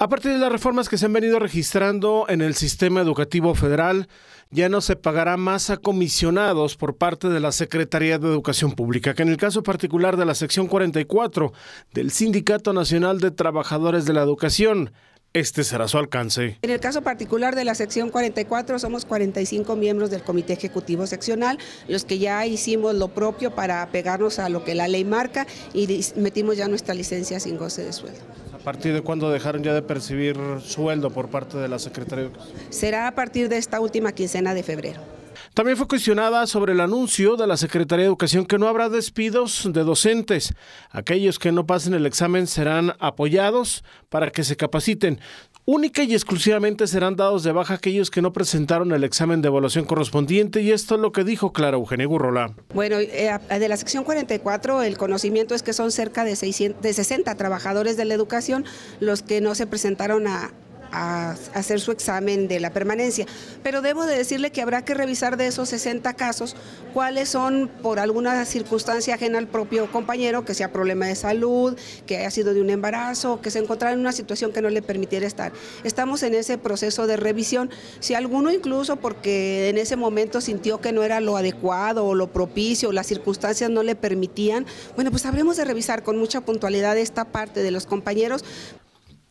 A partir de las reformas que se han venido registrando en el sistema educativo federal, ya no se pagará más a comisionados por parte de la Secretaría de Educación Pública, que en el caso particular de la sección 44 del Sindicato Nacional de Trabajadores de la Educación, este será su alcance. En el caso particular de la sección 44, somos 45 miembros del Comité Ejecutivo Seccional, los que ya hicimos lo propio para pegarnos a lo que la ley marca y metimos ya nuestra licencia sin goce de sueldo. ¿A partir de cuándo dejaron ya de percibir sueldo por parte de la Secretaría? Será a partir de esta última quincena de febrero. También fue cuestionada sobre el anuncio de la Secretaría de Educación que no habrá despidos de docentes. Aquellos que no pasen el examen serán apoyados para que se capaciten. Única y exclusivamente serán dados de baja aquellos que no presentaron el examen de evaluación correspondiente y esto es lo que dijo Clara Eugenia Gurrola. Bueno, eh, de la sección 44 el conocimiento es que son cerca de, de 60 trabajadores de la educación los que no se presentaron a, a hacer su examen de la permanencia. Pero debo de decirle que habrá que revisar de esos 60 casos cuáles son por alguna circunstancia ajena al propio compañero, que sea problema de salud, que haya sido de un embarazo, que se encontrara en una situación que no le permitiera estar. Estamos en ese proceso de revisión. Si alguno incluso porque en ese momento sintió que no era lo adecuado o lo propicio, las circunstancias no le permitían, bueno, pues habremos de revisar con mucha puntualidad esta parte de los compañeros.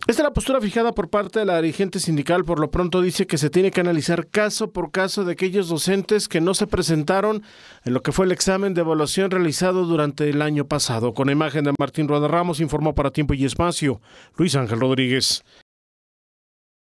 Esta es la postura fijada por parte de la dirigente sindical. Por lo pronto dice que se tiene que analizar caso por caso de aquellos docentes que no se presentaron en lo que fue el examen de evaluación realizado durante el año pasado. Con la imagen de Martín Rueda Ramos informó para Tiempo y Espacio Luis Ángel Rodríguez.